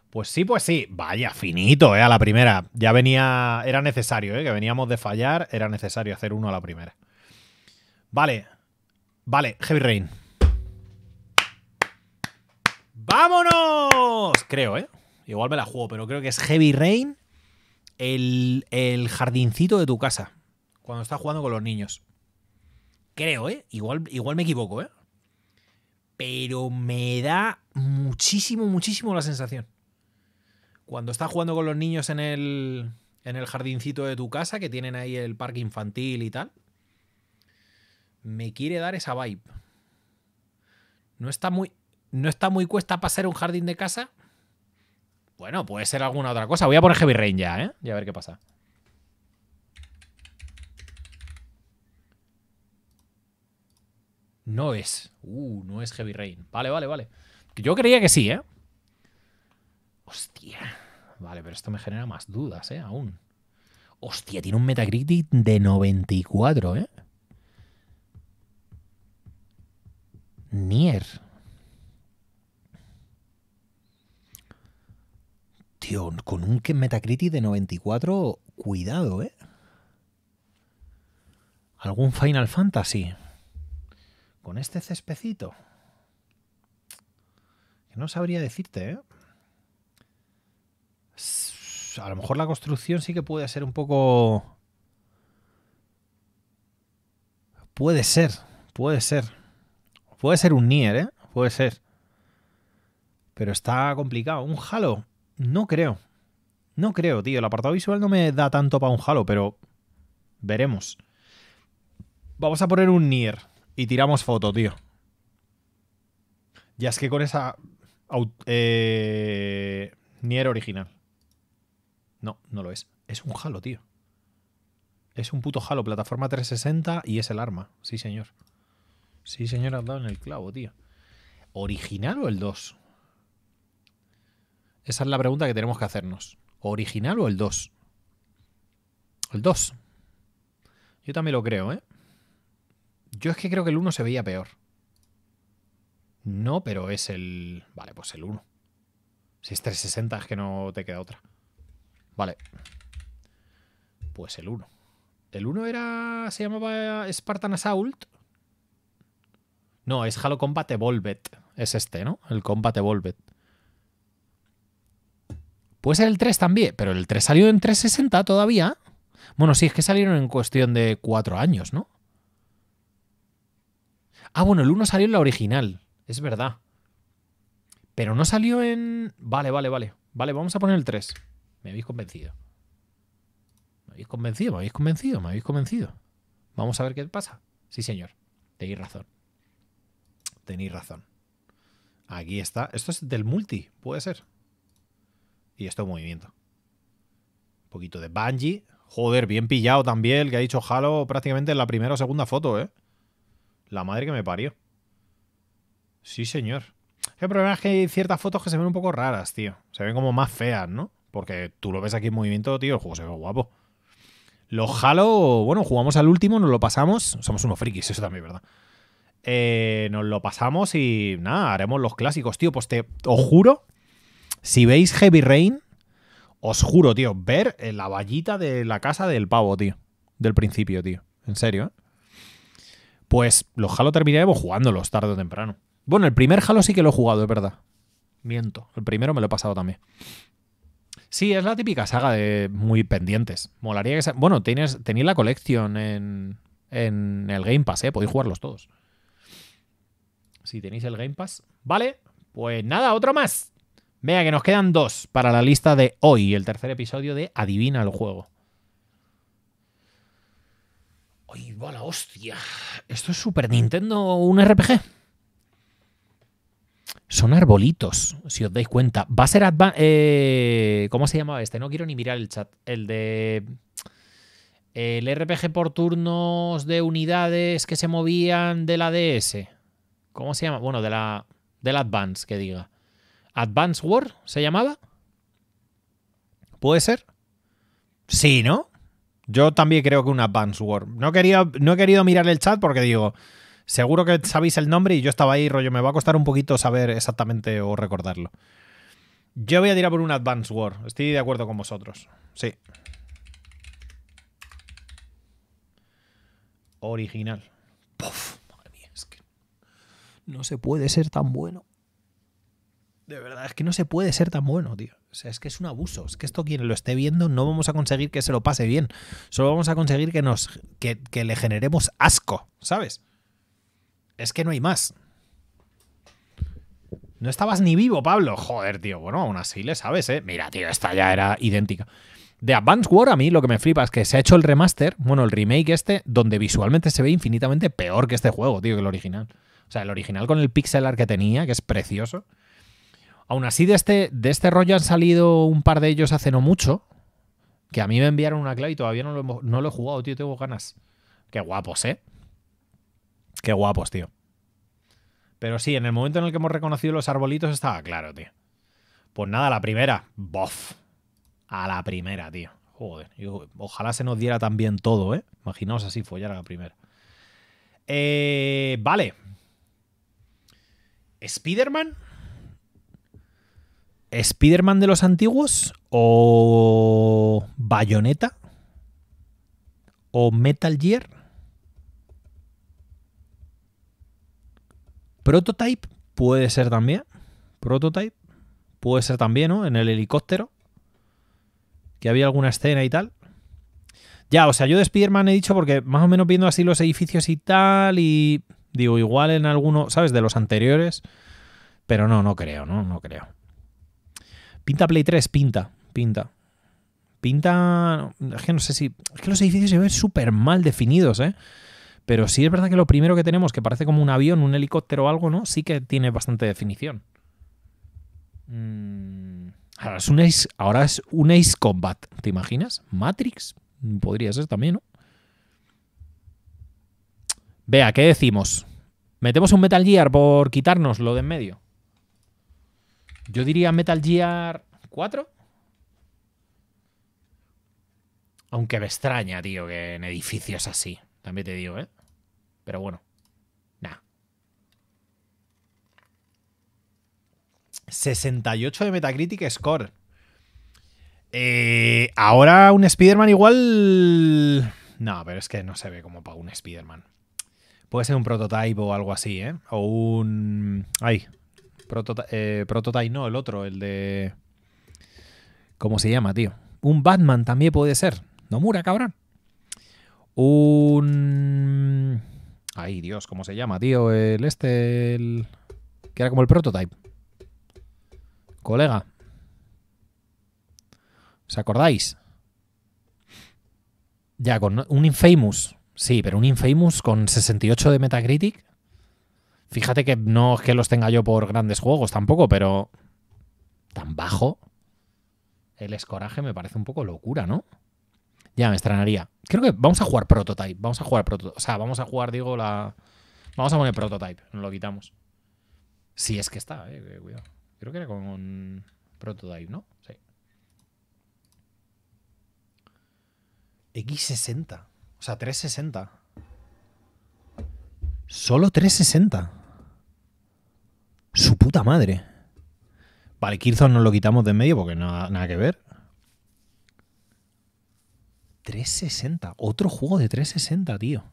A: Pues sí, pues sí. Vaya, finito, ¿eh? A la primera. Ya venía... Era necesario, ¿eh? Que veníamos de fallar. Era necesario hacer uno a la primera. Vale. Vale, Heavy Rain. ¡Vámonos! Creo, ¿eh? Igual me la juego, pero creo que es Heavy Rain, el, el jardincito de tu casa, cuando estás jugando con los niños. Creo, ¿eh? Igual, igual me equivoco, ¿eh? Pero me da muchísimo, muchísimo la sensación. Cuando estás jugando con los niños en el, en el jardincito de tu casa, que tienen ahí el parque infantil y tal, me quiere dar esa vibe. No está muy no está muy cuesta para ser un jardín de casa. Bueno, puede ser alguna otra cosa. Voy a poner Heavy Rain ya, ¿eh? Y a ver qué pasa. No es. Uh, no es Heavy Rain. Vale, vale, vale. Yo creía que sí, ¿eh? Hostia. Vale, pero esto me genera más dudas, ¿eh? Aún. Hostia, tiene un Metacritic de 94, ¿eh? Nier. con un Metacritic de 94, cuidado, ¿eh? ¿Algún Final Fantasy? Con este cespecito. Que no sabría decirte, ¿eh? A lo mejor la construcción sí que puede ser un poco... Puede ser, puede ser. Puede ser un Nier, ¿eh? Puede ser. Pero está complicado. Un Halo. No creo. No creo, tío. El apartado visual no me da tanto para un halo, pero veremos. Vamos a poner un Nier y tiramos foto, tío. Ya es que con esa... Eh, Nier original. No, no lo es. Es un halo, tío. Es un puto halo, plataforma 360 y es el arma. Sí, señor. Sí, señor, has dado en el clavo, tío. ¿Original o el 2? Esa es la pregunta que tenemos que hacernos. ¿Original o el 2? El 2. Yo también lo creo, ¿eh? Yo es que creo que el 1 se veía peor. No, pero es el... Vale, pues el 1. Si es 360 es que no te queda otra. Vale. Pues el 1. El 1 era... Se llamaba Spartan Assault. No, es Halo Combat Evolved. Es este, ¿no? El Combat Evolved. Puede ser el 3 también, pero el 3 salió en 360 todavía. Bueno, sí, es que salieron en cuestión de 4 años, ¿no? Ah, bueno, el 1 salió en la original, es verdad. Pero no salió en... Vale, vale, vale. Vale, vamos a poner el 3. Me habéis convencido. Me habéis convencido, me habéis convencido, me habéis convencido. Vamos a ver qué pasa. Sí, señor. Tenéis razón. Tenéis razón. Aquí está. Esto es del multi, puede ser. Y esto movimiento. Un poquito de bungee Joder, bien pillado también el que ha dicho Halo prácticamente en la primera o segunda foto, ¿eh? La madre que me parió. Sí, señor. El problema es que hay ciertas fotos que se ven un poco raras, tío. Se ven como más feas, ¿no? Porque tú lo ves aquí en movimiento, tío, el juego se ve guapo. Los Halo, bueno, jugamos al último, nos lo pasamos. Somos unos frikis, eso también, ¿verdad? Eh, nos lo pasamos y nada, haremos los clásicos, tío. Pues te os juro si veis Heavy Rain, os juro, tío, ver la vallita de la casa del pavo, tío. Del principio, tío. En serio, ¿eh? Pues los Halo terminaremos jugándolos tarde o temprano. Bueno, el primer Halo sí que lo he jugado, es verdad. Miento. El primero me lo he pasado también. Sí, es la típica saga de muy pendientes. Molaría que Bueno, tenéis la colección en, en el Game Pass, ¿eh? Podéis jugarlos todos. Si tenéis el Game Pass. Vale, pues nada, otro más. Vea que nos quedan dos para la lista de hoy, el tercer episodio de Adivina el juego. ¡Ay, va la hostia! ¿Esto es Super Nintendo un RPG? Son arbolitos, si os dais cuenta. Va a ser... Eh, ¿Cómo se llamaba este? No quiero ni mirar el chat. El de... El RPG por turnos de unidades que se movían de la DS. ¿Cómo se llama? Bueno, de la... Del Advance, que diga. Advance War se llamaba. ¿Puede ser? Sí, ¿no? Yo también creo que un Advance War. No, quería, no he querido mirar el chat porque digo, seguro que sabéis el nombre y yo estaba ahí, rollo, me va a costar un poquito saber exactamente o recordarlo. Yo voy a tirar por un Advance War. Estoy de acuerdo con vosotros. Sí. Original. madre mía, es que no se puede ser tan bueno. De verdad, es que no se puede ser tan bueno, tío. O sea, es que es un abuso. Es que esto quien lo esté viendo no vamos a conseguir que se lo pase bien. Solo vamos a conseguir que, nos, que, le generemos asco, ¿sabes? Es que no hay más. No estabas ni vivo, Pablo. Joder, tío. Bueno, aún así le sabes, ¿eh? Mira, tío, esta ya era idéntica. De Advance War a mí lo que me flipa es que se ha hecho el remaster, bueno, el remake este, donde visualmente se ve infinitamente peor que este juego, tío, que el original. O sea, el original con el pixel art que tenía, que es precioso. Aún así, de este, de este rollo han salido un par de ellos hace no mucho. Que a mí me enviaron una clave y todavía no lo, no lo he jugado, tío. Tengo ganas. Qué guapos, ¿eh? Qué guapos, tío. Pero sí, en el momento en el que hemos reconocido los arbolitos estaba claro, tío. Pues nada, la primera. Bof. A la primera, tío. Joder. ojalá se nos diera tan bien todo, ¿eh? Imaginaos así, follar a la primera. Eh, vale. Spider-Man. ¿Spider-Man de los antiguos? ¿O Bayonetta? ¿O Metal Gear? Prototype puede ser también. Prototype puede ser también, ¿no? En el helicóptero. Que había alguna escena y tal. Ya, o sea, yo de Spider-Man he dicho porque más o menos viendo así los edificios y tal. Y digo, igual en alguno, ¿sabes? De los anteriores. Pero no, no creo, ¿no? No creo. Pinta Play 3, pinta, pinta. Pinta. Es que no sé si. Es que los edificios se ven súper mal definidos, ¿eh? Pero sí es verdad que lo primero que tenemos, que parece como un avión, un helicóptero o algo, ¿no? Sí que tiene bastante definición. Mm, ahora es un Ace, ahora es un Combat, ¿te imaginas? Matrix, podría ser también, ¿no? Vea, ¿qué decimos? ¿Metemos un Metal Gear por quitarnos lo de en medio? Yo diría Metal Gear 4. Aunque me extraña, tío, que en edificios así. También te digo, ¿eh? Pero bueno. Nah. 68 de Metacritic Score. Eh, ahora un Spider-Man igual... No, pero es que no se ve como para un Spider-Man. Puede ser un prototype o algo así, ¿eh? O un... Ay, eh, prototype, no, el otro, el de... ¿Cómo se llama, tío? Un Batman también puede ser. no Nomura, cabrón. Un... Ay, Dios, ¿cómo se llama, tío? El este, el... Que era como el prototype. Colega. ¿Os acordáis? Ya, con un Infamous. Sí, pero un Infamous con 68 de Metacritic. Fíjate que no es que los tenga yo por grandes juegos tampoco, pero tan bajo el escoraje me parece un poco locura, ¿no? Ya me estrenaría. Creo que vamos a jugar Prototype. Vamos a jugar Prototype. O sea, vamos a jugar, digo, la. Vamos a poner Prototype. no lo quitamos. Si sí, es que está, eh, eh. Cuidado. Creo que era con Prototype, ¿no? Sí. X60. O sea, 360. Solo 360. Su puta madre. Vale, Kirzón nos lo quitamos de en medio porque nada, nada que ver. 360. Otro juego de 360, tío.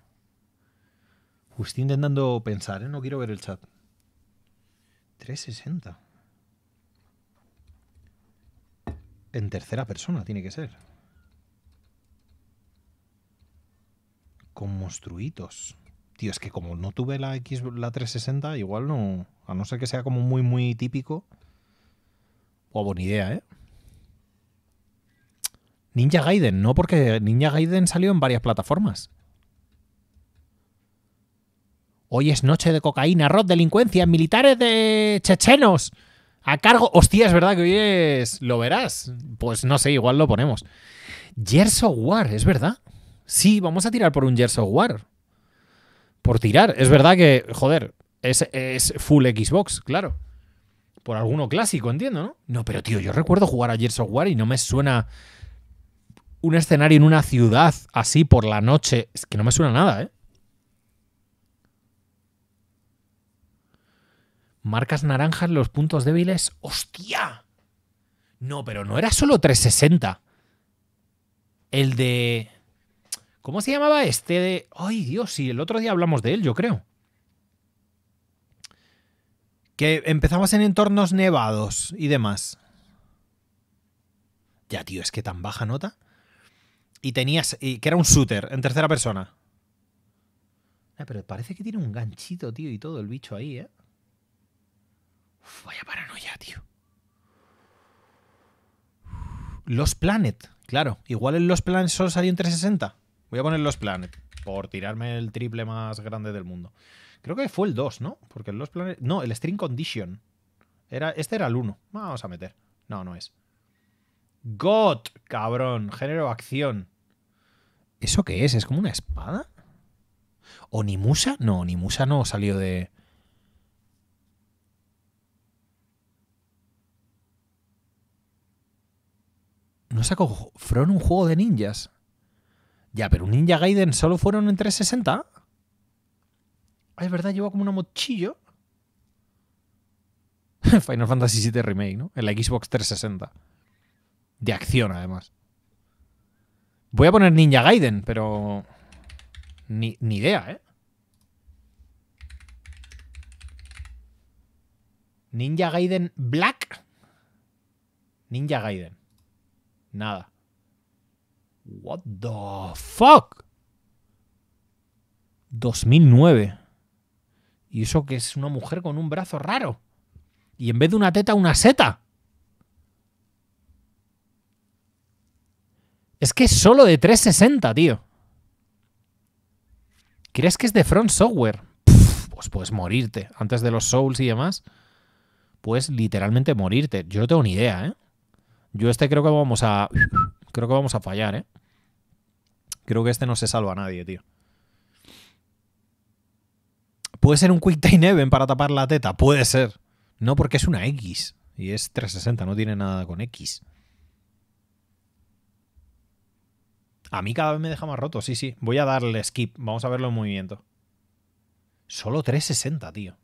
A: estoy intentando pensar, ¿eh? No quiero ver el chat. 360. En tercera persona tiene que ser. Con monstruitos. Tío, es que como no tuve la X, la 360, igual no. A no ser que sea como muy, muy típico. O pues, buena idea, ¿eh? Ninja Gaiden, ¿no? Porque Ninja Gaiden salió en varias plataformas. Hoy es noche de cocaína, rot, delincuencia, militares de chechenos. A cargo. Hostia, es verdad que hoy es. Lo verás. Pues no sé, igual lo ponemos. Gears War, es verdad. Sí, vamos a tirar por un Gears War por tirar. Es verdad que, joder, es, full Xbox, claro. Por alguno clásico, entiendo, ¿no? No, pero tío, yo recuerdo jugar a Gears of War y no me suena un escenario en una ciudad así por la noche. Es que no me suena nada, ¿eh? Marcas naranjas los puntos débiles. ¡Hostia! No, pero no era solo 360. El de. ¿Cómo se llamaba este de... Ay, Dios, sí, el otro día hablamos de él, yo creo. Que empezamos en entornos nevados y demás. Ya, tío, es que tan baja nota. Y tenías... Y que era un shooter en tercera persona. Ah, pero parece que tiene un ganchito, tío, y todo el bicho ahí, ¿eh? vaya paranoia, tío. Los Planet, claro. Igual en Los Planet solo salió en 360. Voy a poner los Planet por tirarme el triple más grande del mundo. Creo que fue el 2, ¿no? Porque Los Planet... No, el String Condition. Era, este era el 1. Vamos a meter. No, no es. God, cabrón. Género acción. ¿Eso qué es? ¿Es como una espada? ¿Onimusa? No, Onimusa no salió de... ¿No sacó Fron un juego de ninjas? Ya, pero un Ninja Gaiden solo fueron en 360. Ah, es verdad, llevo como una mochillo. Final Fantasy VII Remake, ¿no? En la Xbox 360. De acción, además. Voy a poner Ninja Gaiden, pero. Ni, ni idea, ¿eh? Ninja Gaiden Black. Ninja Gaiden. Nada. What the fuck? 2009. Y eso que es una mujer con un brazo raro. Y en vez de una teta, una seta. Es que es solo de 360, tío. ¿Crees que es de Front Software? pues puedes morirte. Antes de los Souls y demás, puedes literalmente morirte. Yo no tengo ni idea, ¿eh? Yo este creo que vamos a... Creo que vamos a fallar, ¿eh? Creo que este no se salva a nadie, tío. ¿Puede ser un Quick Time Event para tapar la teta? Puede ser. No, porque es una X. Y es 360, no tiene nada con X. A mí cada vez me deja más roto, sí, sí. Voy a darle skip. Vamos a verlo en movimiento. Solo 360, tío.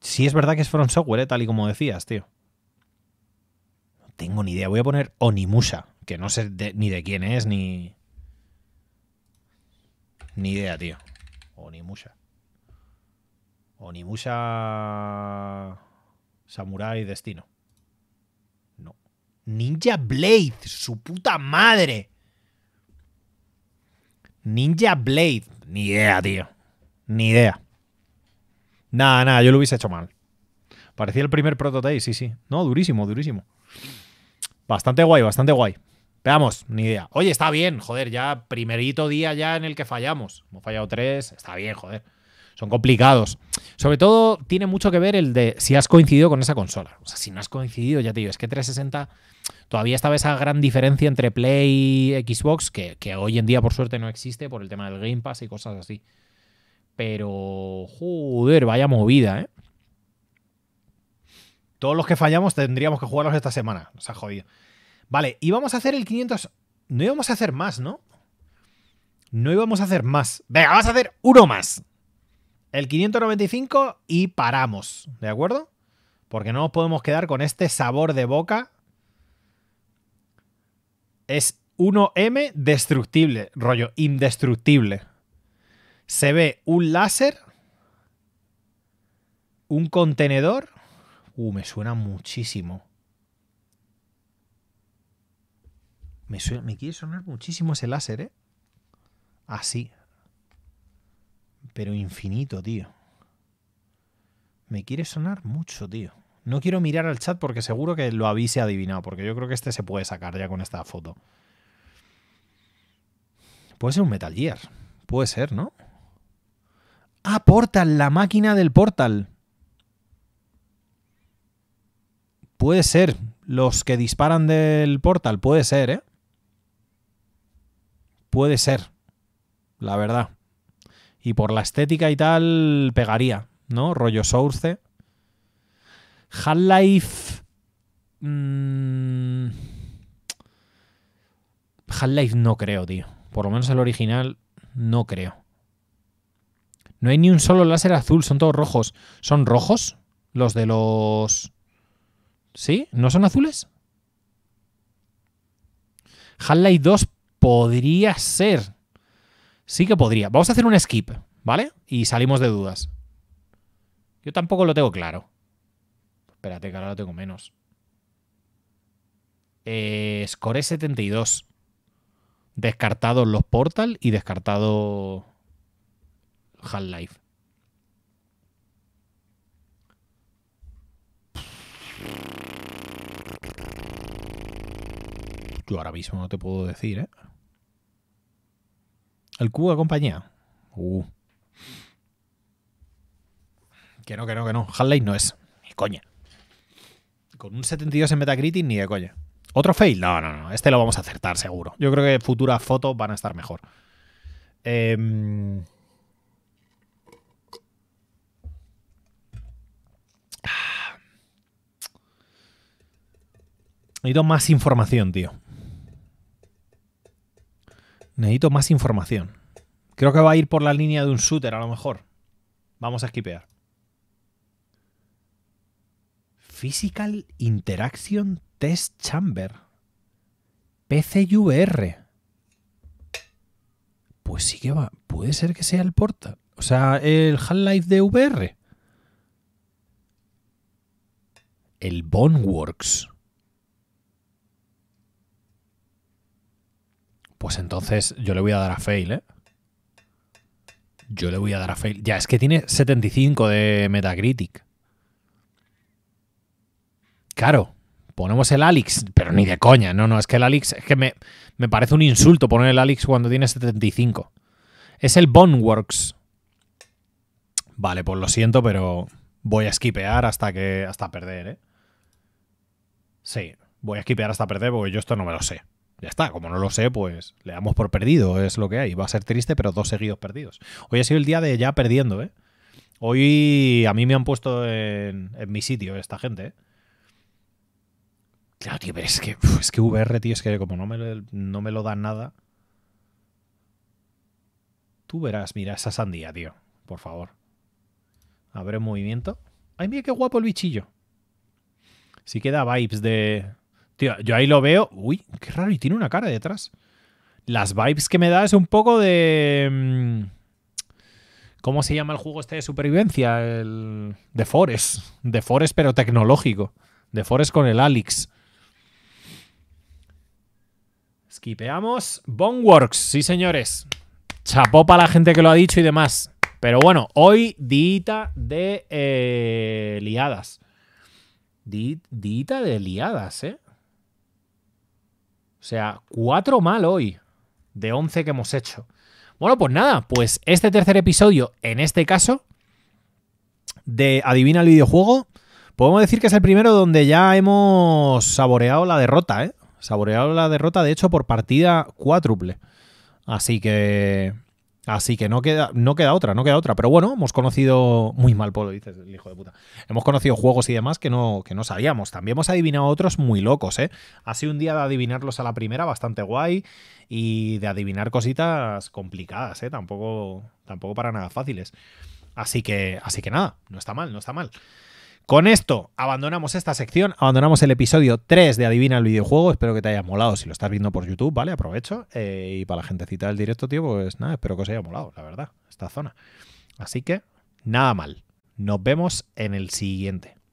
A: Sí es verdad que es From Software, eh, tal y como decías, tío tengo ni idea. Voy a poner Onimusa, que no sé ni de quién es, ni. Ni idea, tío. Onimusa. Onimusa. Samurai Destino. No. Ninja Blade, su puta madre. Ninja Blade. Ni idea, tío. Ni idea. Nada, nada, yo lo hubiese hecho mal. Parecía el primer prototype, sí, sí. No, durísimo, durísimo. Bastante guay, bastante guay. Veamos, ni idea. Oye, está bien, joder, ya primerito día ya en el que fallamos. Hemos fallado tres, está bien, joder. Son complicados. Sobre todo tiene mucho que ver el de si has coincidido con esa consola. O sea, si no has coincidido, ya te digo, es que 360 todavía estaba esa gran diferencia entre Play y Xbox, que, que hoy en día por suerte no existe por el tema del Game Pass y cosas así. Pero, joder, vaya movida, ¿eh? Todos los que fallamos tendríamos que jugarlos esta semana. Nos ha jodido. Vale, vamos a hacer el 500... No íbamos a hacer más, ¿no? No íbamos a hacer más. Venga, vamos a hacer uno más. El 595 y paramos, ¿de acuerdo? Porque no nos podemos quedar con este sabor de boca. Es 1M destructible, rollo, indestructible. Se ve un láser, un contenedor Uh, me suena muchísimo. Me, quiere sonar muchísimo ese láser, ¿eh? Así. Ah, Pero infinito, tío. Me quiere sonar mucho, tío. No quiero mirar al chat porque seguro que lo avise adivinado, porque yo creo que este se puede sacar ya con esta foto. Puede ser un Metal Gear. Puede ser, ¿no? Ah, Portal, la máquina del Portal. Puede ser. Los que disparan del portal, puede ser, ¿eh? Puede ser. La verdad. Y por la estética y tal, pegaría, ¿no? Rollo Source. Half-Life. Mm, Half-Life no creo, tío. Por lo menos el original, no creo. No hay ni un solo láser azul, son todos rojos. ¿Son rojos? Los de los. ¿Sí? ¿No son azules? Half-Life 2 podría ser. Sí que podría. Vamos a hacer un skip, ¿vale? Y salimos de dudas. Yo tampoco lo tengo claro. Espérate, que ahora lo tengo menos. Eh, score 72. Descartados los Portal y descartado Half-Life. yo ahora mismo no te puedo decir, ¿eh? El de compañía. Uh. Que no, que no, que no. half no es. Ni coña. Con un 72 en Metacritic, ni de coña. ¿Otro fail? No, no, no. Este lo vamos a acertar, seguro. Yo creo que futuras fotos van a estar mejor. Em, he ah. ido más información, tío. Necesito más información. Creo que va a ir por la línea de un shooter, a lo mejor. Vamos a esquipear. Physical Interaction Test Chamber. PC VR. Pues sí que va. Puede ser que sea el Porta. O sea, el Half-Life de VR. El Boneworks. Pues entonces yo le voy a dar a fail, ¿eh? Yo le voy a dar a fail. Ya, es que tiene 75 de Metacritic. Claro, ponemos el Alex, pero ni de coña. No, no, es que el Alex, es que me, me parece un insulto poner el Alex cuando tiene 75. Es el Boneworks. Vale, pues lo siento, pero voy a skipear hasta que hasta perder, ¿eh? Sí, voy a skipear hasta perder porque yo esto no me lo sé. Ya está, como no lo sé, pues le damos por perdido, es lo que hay. Va a ser triste, pero dos seguidos perdidos. Hoy ha sido el día de ya perdiendo, ¿eh? Hoy a mí me han puesto en, mi sitio esta gente, ¿eh? Claro, tío, pero es que, es que VR, tío, es que como no me, no me lo dan nada. Tú verás, mira, esa sandía, tío. Por favor. Abre movimiento. Ay, mira qué guapo el bichillo. Si que queda vibes de, Tío, yo ahí lo veo. Uy, qué raro, y tiene una cara detrás. Las vibes que me da es un poco de. Mm, ¿Cómo se llama el juego este de supervivencia? El. De Forest. De Forest, pero tecnológico. De Forest con el Alex. Skipeamos. Boneworks, sí, señores. Chapó para la gente que lo ha dicho y demás. Pero bueno, hoy dita de eh, liadas. dita de liadas, ¿eh? O sea, cuatro mal hoy de 11 que hemos hecho. Bueno, pues nada, pues este tercer episodio, en este caso, de Adivina el videojuego, podemos decir que es el primero donde ya hemos saboreado la derrota, ¿eh? Saboreado la derrota, de hecho, por partida cuádruple. Así que Así que no queda, no queda otra, no queda otra. Pero bueno, hemos conocido. Muy mal Polo, dices el hijo de puta. Hemos conocido juegos y demás que no, que no sabíamos. También hemos adivinado otros muy locos, ¿eh? Ha sido un día de adivinarlos a la primera bastante guay y de adivinar cositas complicadas, ¿eh? Tampoco, tampoco para nada fáciles. Así que, así que nada, no está mal, no está mal. Con esto abandonamos esta sección, abandonamos el episodio 3 de Adivina el videojuego. Espero que te haya molado si lo estás viendo por YouTube, ¿vale? Aprovecho. Eh, y para la gentecita del directo, tío, pues nada, espero que os haya molado, la verdad, esta zona. Así que, nada mal. Nos vemos en el siguiente.